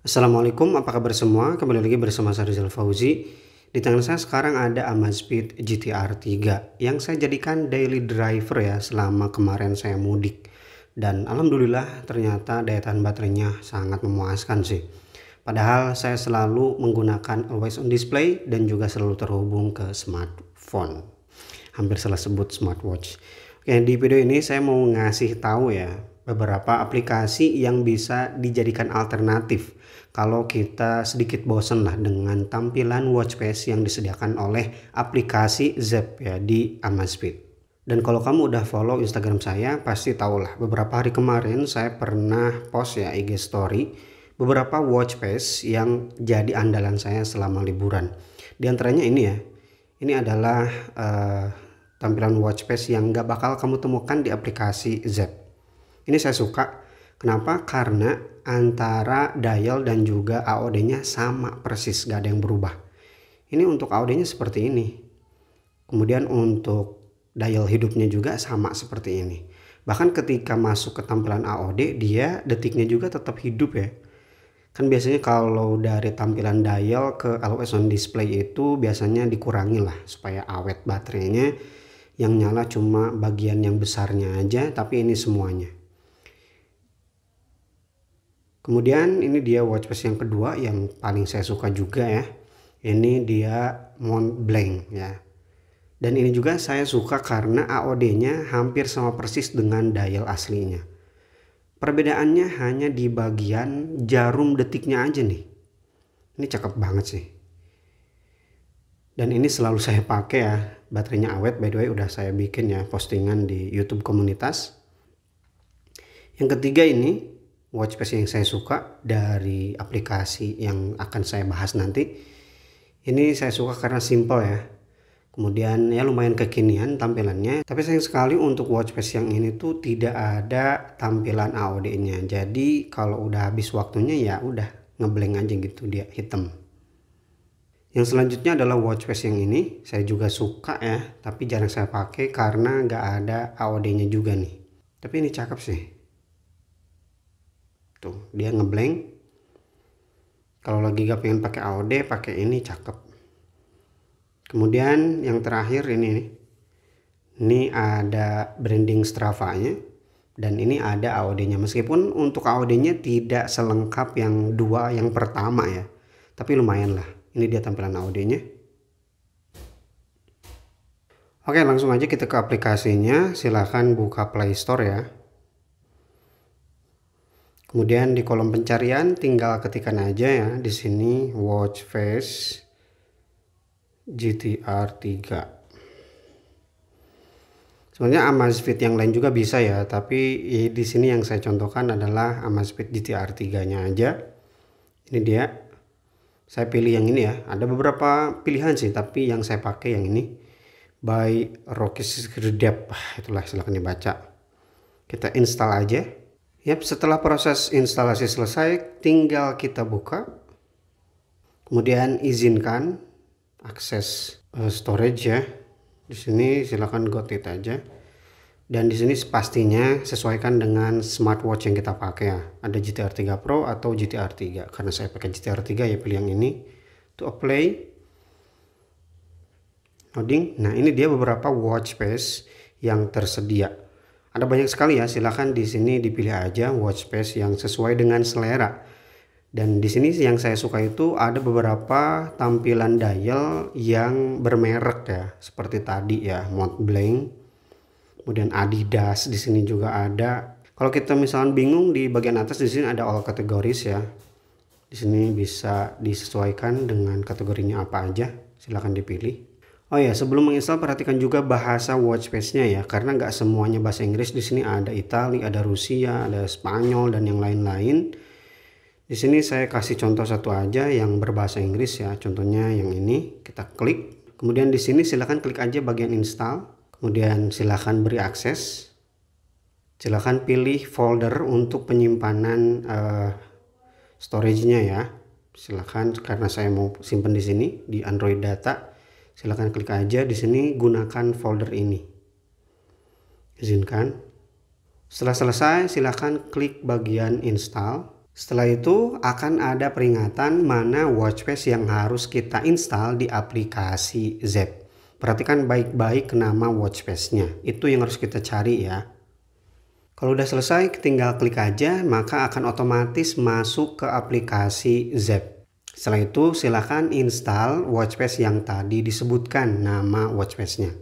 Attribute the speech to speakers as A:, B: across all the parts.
A: Assalamualaikum, apa kabar semua? Kembali lagi bersama saya Rizal Fauzi. Di tangan saya sekarang ada Amazfit GTR 3 yang saya jadikan daily driver ya selama kemarin saya mudik. Dan alhamdulillah ternyata daya tahan baterainya sangat memuaskan sih. Padahal saya selalu menggunakan always on display dan juga selalu terhubung ke smartphone. Hampir salah sebut smartwatch. Oke, di video ini saya mau ngasih tahu ya beberapa aplikasi yang bisa dijadikan alternatif kalau kita sedikit bosen lah dengan tampilan watch face yang disediakan oleh aplikasi Zep ya di Amazfit. Dan kalau kamu udah follow Instagram saya pasti lah. beberapa hari kemarin saya pernah post ya IG story beberapa watch face yang jadi andalan saya selama liburan. Di antaranya ini ya. Ini adalah uh, tampilan watch face yang gak bakal kamu temukan di aplikasi Zep. Ini saya suka Kenapa? Karena antara dial dan juga AOD-nya sama persis, gak ada yang berubah. Ini untuk AOD-nya seperti ini. Kemudian untuk dial hidupnya juga sama seperti ini. Bahkan ketika masuk ke tampilan AOD, dia detiknya juga tetap hidup ya. Kan biasanya kalau dari tampilan dial ke LOS on display itu biasanya dikurangi lah supaya awet baterainya yang nyala cuma bagian yang besarnya aja tapi ini semuanya. Kemudian ini dia watch face yang kedua yang paling saya suka juga ya. Ini dia Mont Blanc ya. Dan ini juga saya suka karena AOD-nya hampir sama persis dengan dial aslinya. Perbedaannya hanya di bagian jarum detiknya aja nih. Ini cakep banget sih. Dan ini selalu saya pakai ya. Baterainya awet by the way udah saya bikin ya postingan di YouTube komunitas. Yang ketiga ini watch face yang saya suka dari aplikasi yang akan saya bahas nanti ini saya suka karena simple ya kemudian ya lumayan kekinian tampilannya tapi sayang sekali untuk watch face yang ini tuh tidak ada tampilan AOD nya jadi kalau udah habis waktunya ya udah ngeblank aja gitu dia hitam yang selanjutnya adalah watch face yang ini saya juga suka ya tapi jarang saya pakai karena nggak ada AOD nya juga nih tapi ini cakep sih tuh dia ngeblank kalau lagi gak pengen pakai AOD pakai ini cakep kemudian yang terakhir ini nih ini ada branding Strava nya dan ini ada AOD nya meskipun untuk AOD nya tidak selengkap yang dua yang pertama ya tapi lumayan lah ini dia tampilan AOD nya Oke langsung aja kita ke aplikasinya silahkan buka Play Store ya Kemudian di kolom pencarian tinggal ketikkan aja ya di sini watch face GTR 3. Sebenarnya Amazfit yang lain juga bisa ya, tapi di sini yang saya contohkan adalah Amazfit GTR 3-nya aja. Ini dia. Saya pilih yang ini ya. Ada beberapa pilihan sih, tapi yang saya pakai yang ini by Rocky Gredep. Itulah silahkan dibaca. Kita install aja. Yep, setelah proses instalasi selesai, tinggal kita buka. Kemudian izinkan akses eh, storage ya. Di sini silakan got it aja. Dan di sini pastinya sesuaikan dengan smartwatch yang kita pakai ya. Ada GTR 3 Pro atau GTR 3. Karena saya pakai GTR 3 ya pilih yang ini. To apply. Loading. Nah, ini dia beberapa watch face yang tersedia. Ada banyak sekali ya, silahkan di sini dipilih aja watch face yang sesuai dengan selera. Dan di sini yang saya suka itu ada beberapa tampilan dial yang bermerek ya, seperti tadi ya, Montblanc. Kemudian Adidas di sini juga ada. Kalau kita misalnya bingung di bagian atas di sini ada all categories ya. Di sini bisa disesuaikan dengan kategorinya apa aja, silahkan dipilih. Oh ya, sebelum menginstal perhatikan juga bahasa watchface nya ya, karena nggak semuanya bahasa Inggris di sini ada Italia ada Rusia, ada Spanyol dan yang lain-lain. Di sini saya kasih contoh satu aja yang berbahasa Inggris ya, contohnya yang ini kita klik. Kemudian di sini silahkan klik aja bagian install, kemudian silahkan beri akses. Silahkan pilih folder untuk penyimpanan uh, storage-nya ya. Silahkan karena saya mau simpan di sini di Android Data silahkan klik aja di sini gunakan folder ini izinkan setelah selesai silahkan klik bagian install setelah itu akan ada peringatan mana watchface yang harus kita install di aplikasi Z perhatikan baik-baik nama watchface nya itu yang harus kita cari ya kalau udah selesai tinggal klik aja maka akan otomatis masuk ke aplikasi Zep setelah itu silakan install watchface yang tadi disebutkan nama watchface-nya.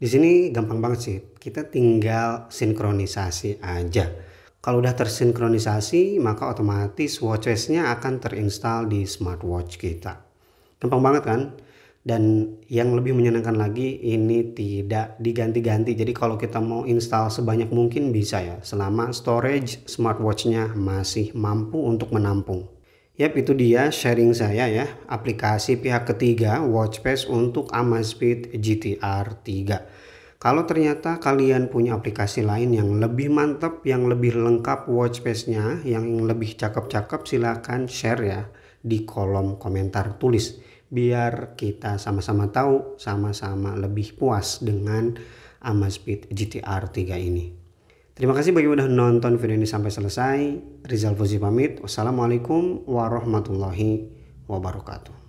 A: Di sini gampang banget sih, kita tinggal sinkronisasi aja. Kalau udah tersinkronisasi, maka otomatis watchface-nya akan terinstall di smartwatch kita. Gampang banget kan? Dan yang lebih menyenangkan lagi, ini tidak diganti-ganti. Jadi kalau kita mau install sebanyak mungkin bisa ya, selama storage smartwatch-nya masih mampu untuk menampung. Yap, itu dia sharing saya ya, aplikasi pihak ketiga watch face untuk Amazfit GTR 3. Kalau ternyata kalian punya aplikasi lain yang lebih mantap, yang lebih lengkap Watchpass-nya, yang lebih cakep-cakep silahkan share ya di kolom komentar tulis. Biar kita sama-sama tahu, sama-sama lebih puas dengan Amazfit GTR 3 ini. Terima kasih bagi sudah nonton video ini sampai selesai. Rizal Fuzi pamit. Wassalamualaikum warahmatullahi wabarakatuh.